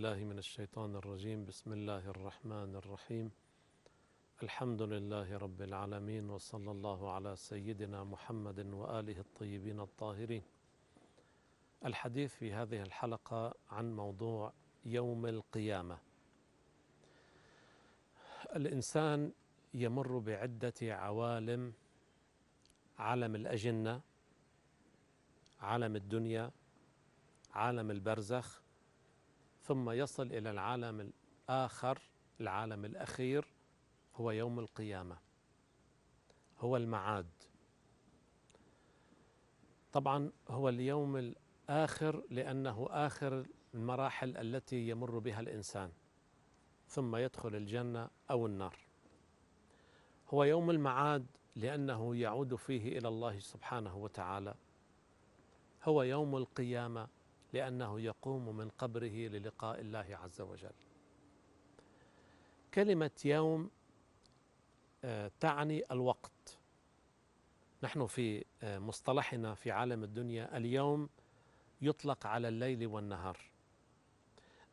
بالله من الشيطان الرجيم بسم الله الرحمن الرحيم الحمد لله رب العالمين وصلى الله على سيدنا محمد واله الطيبين الطاهرين الحديث في هذه الحلقه عن موضوع يوم القيامه الانسان يمر بعده عوالم عالم الاجنه عالم الدنيا عالم البرزخ ثم يصل إلى العالم الآخر العالم الأخير هو يوم القيامة هو المعاد طبعا هو اليوم الآخر لأنه آخر المراحل التي يمر بها الإنسان ثم يدخل الجنة أو النار هو يوم المعاد لأنه يعود فيه إلى الله سبحانه وتعالى هو يوم القيامة لأنه يقوم من قبره للقاء الله عز وجل كلمة يوم آه، تعني الوقت نحن في آه، مصطلحنا في عالم الدنيا اليوم يطلق على الليل والنهار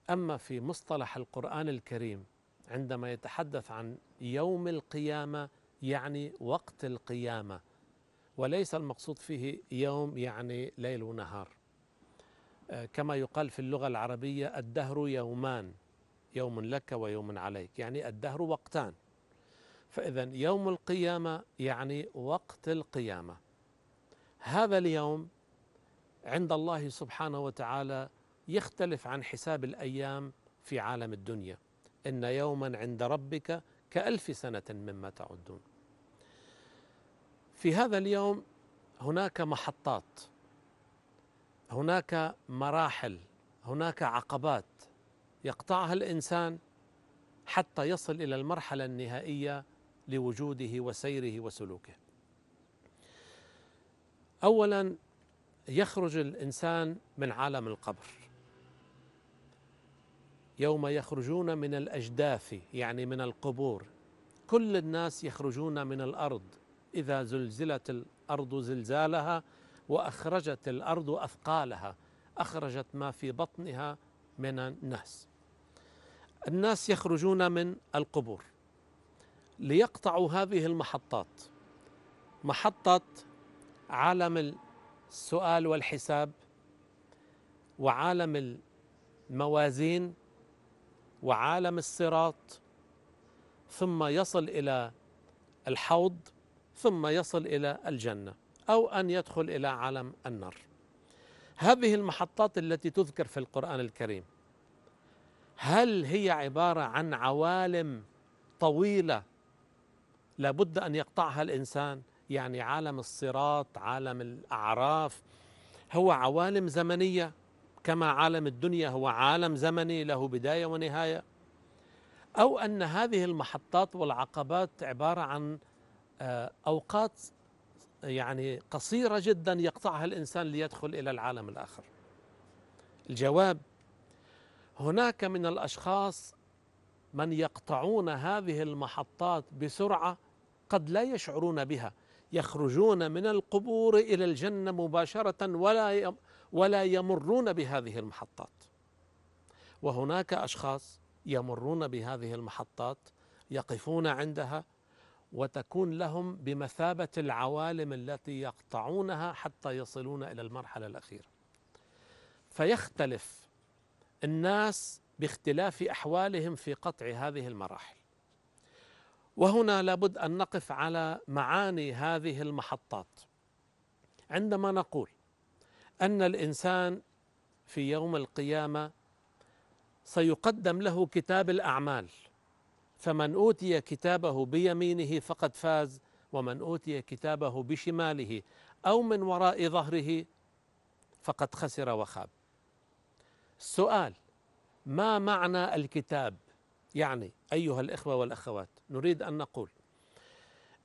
أما في مصطلح القرآن الكريم عندما يتحدث عن يوم القيامة يعني وقت القيامة وليس المقصود فيه يوم يعني ليل ونهار كما يقال في اللغة العربية الدهر يومان يوم لك ويوم عليك يعني الدهر وقتان فإذا يوم القيامة يعني وقت القيامة هذا اليوم عند الله سبحانه وتعالى يختلف عن حساب الأيام في عالم الدنيا إن يوما عند ربك كألف سنة مما تعدون في هذا اليوم هناك محطات هناك مراحل هناك عقبات يقطعها الانسان حتى يصل الى المرحله النهائيه لوجوده وسيره وسلوكه اولا يخرج الانسان من عالم القبر يوم يخرجون من الاجداف يعني من القبور كل الناس يخرجون من الارض اذا زلزلت الارض زلزالها واخرجت الارض اثقالها اخرجت ما في بطنها من الناس الناس يخرجون من القبور ليقطعوا هذه المحطات محطه عالم السؤال والحساب وعالم الموازين وعالم الصراط ثم يصل الى الحوض ثم يصل الى الجنه أو أن يدخل إلى عالم النار هذه المحطات التي تذكر في القرآن الكريم هل هي عبارة عن عوالم طويلة لابد أن يقطعها الإنسان يعني عالم الصراط عالم الأعراف هو عوالم زمنية كما عالم الدنيا هو عالم زمني له بداية ونهاية أو أن هذه المحطات والعقبات عبارة عن آه، أوقات يعني قصيرة جدا يقطعها الإنسان ليدخل إلى العالم الآخر الجواب هناك من الأشخاص من يقطعون هذه المحطات بسرعة قد لا يشعرون بها يخرجون من القبور إلى الجنة مباشرة ولا ولا يمرون بهذه المحطات وهناك أشخاص يمرون بهذه المحطات يقفون عندها وتكون لهم بمثابة العوالم التي يقطعونها حتى يصلون إلى المرحلة الأخيرة فيختلف الناس باختلاف أحوالهم في قطع هذه المراحل وهنا لابد أن نقف على معاني هذه المحطات عندما نقول أن الإنسان في يوم القيامة سيقدم له كتاب الأعمال فمن أوتي كتابه بيمينه فقد فاز ومن أوتي كتابه بشماله أو من وراء ظهره فقد خسر وخاب السؤال ما معنى الكتاب يعني أيها الإخوة والأخوات نريد أن نقول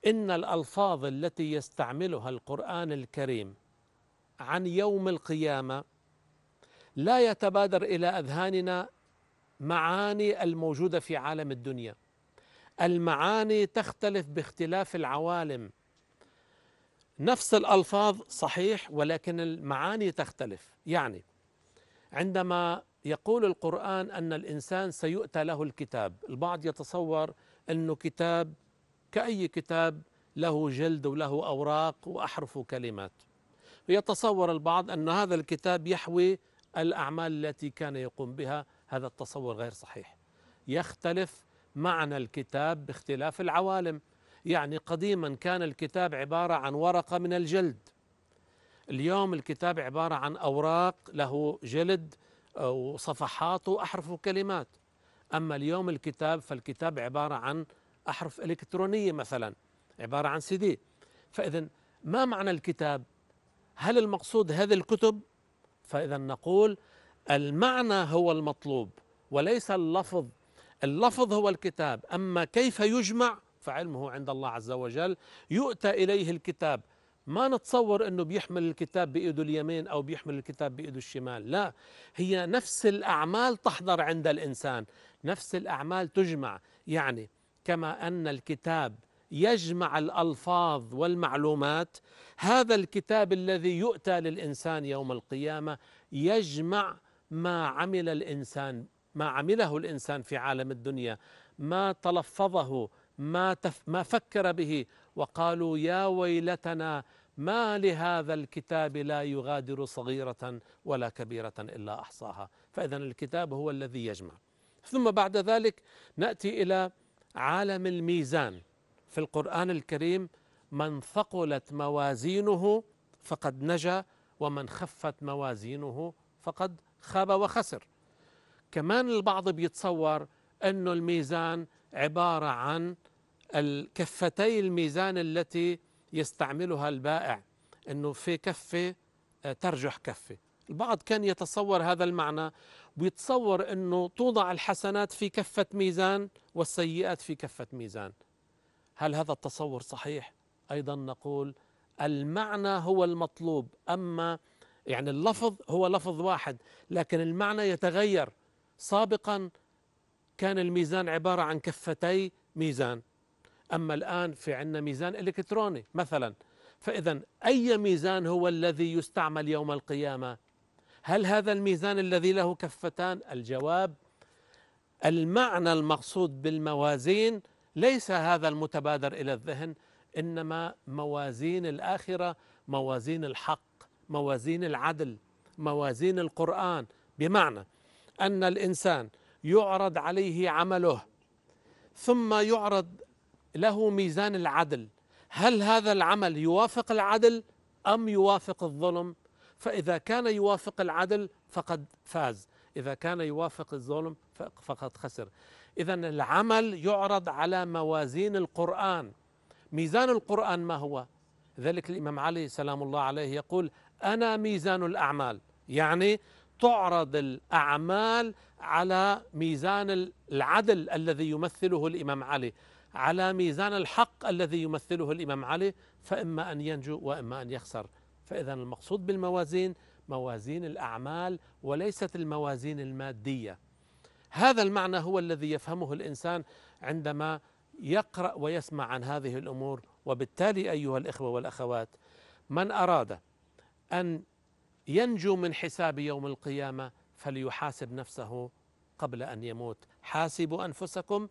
إن الألفاظ التي يستعملها القرآن الكريم عن يوم القيامة لا يتبادر إلى أذهاننا معاني الموجوده في عالم الدنيا المعاني تختلف باختلاف العوالم نفس الالفاظ صحيح ولكن المعاني تختلف يعني عندما يقول القران ان الانسان سيؤتى له الكتاب البعض يتصور انه كتاب كاي كتاب له جلد وله اوراق واحرف وكلمات يتصور البعض ان هذا الكتاب يحوي الاعمال التي كان يقوم بها هذا التصور غير صحيح يختلف معنى الكتاب باختلاف العوالم يعني قديما كان الكتاب عباره عن ورقه من الجلد اليوم الكتاب عباره عن اوراق له جلد وصفحات واحرف وكلمات اما اليوم الكتاب فالكتاب عباره عن احرف الكترونيه مثلا عباره عن سي دي فاذا ما معنى الكتاب هل المقصود هذه الكتب فاذا نقول المعنى هو المطلوب وليس اللفظ اللفظ هو الكتاب أما كيف يجمع فعلمه عند الله عز وجل يؤتى إليه الكتاب ما نتصور أنه بيحمل الكتاب بإيده اليمين أو بيحمل الكتاب بإيده الشمال لا هي نفس الأعمال تحضر عند الإنسان نفس الأعمال تجمع يعني كما أن الكتاب يجمع الألفاظ والمعلومات هذا الكتاب الذي يؤتى للإنسان يوم القيامة يجمع ما عمل الإنسان ما عمله الإنسان في عالم الدنيا ما تلفظه ما, تف ما فكر به وقالوا يا ويلتنا ما لهذا الكتاب لا يغادر صغيرة ولا كبيرة إلا أحصاها فإذا الكتاب هو الذي يجمع ثم بعد ذلك نأتي إلى عالم الميزان في القرآن الكريم من ثقلت موازينه فقد نجا ومن خفت موازينه فقد خاب وخسر كمان البعض بيتصور أنه الميزان عبارة عن الكفتي الميزان التي يستعملها البائع أنه في كفة آه، ترجح كفة البعض كان يتصور هذا المعنى ويتصور أنه توضع الحسنات في كفة ميزان والسيئات في كفة ميزان هل هذا التصور صحيح؟ أيضا نقول المعنى هو المطلوب أما يعني اللفظ هو لفظ واحد لكن المعنى يتغير سابقا كان الميزان عبارة عن كفتي ميزان أما الآن في عندنا ميزان إلكتروني مثلا فإذا أي ميزان هو الذي يستعمل يوم القيامة هل هذا الميزان الذي له كفتان الجواب المعنى المقصود بالموازين ليس هذا المتبادر إلى الذهن إنما موازين الآخرة موازين الحق موازين العدل موازين القرآن بمعنى أن الإنسان يعرض عليه عمله ثم يعرض له ميزان العدل هل هذا العمل يوافق العدل أم يوافق الظلم فإذا كان يوافق العدل فقد فاز إذا كان يوافق الظلم فقد خسر إذا العمل يعرض على موازين القرآن ميزان القرآن ما هو ذلك الإمام علي سلام الله عليه يقول أنا ميزان الأعمال يعني تعرض الأعمال على ميزان العدل الذي يمثله الإمام علي على ميزان الحق الذي يمثله الإمام علي فإما أن ينجو وإما أن يخسر فإذا المقصود بالموازين موازين الأعمال وليست الموازين المادية هذا المعنى هو الذي يفهمه الإنسان عندما يقرأ ويسمع عن هذه الأمور وبالتالي أيها الإخوة والأخوات من أراد أن ينجو من حساب يوم القيامة فليحاسب نفسه قبل أن يموت حاسبوا أنفسكم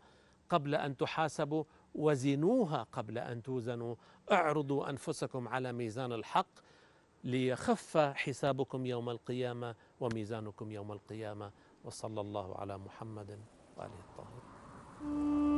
قبل أن تحاسبوا وزنوها قبل أن توزنوا اعرضوا أنفسكم على ميزان الحق ليخف حسابكم يوم القيامة وميزانكم يوم القيامة وصلى الله على محمد وآله الطاهرين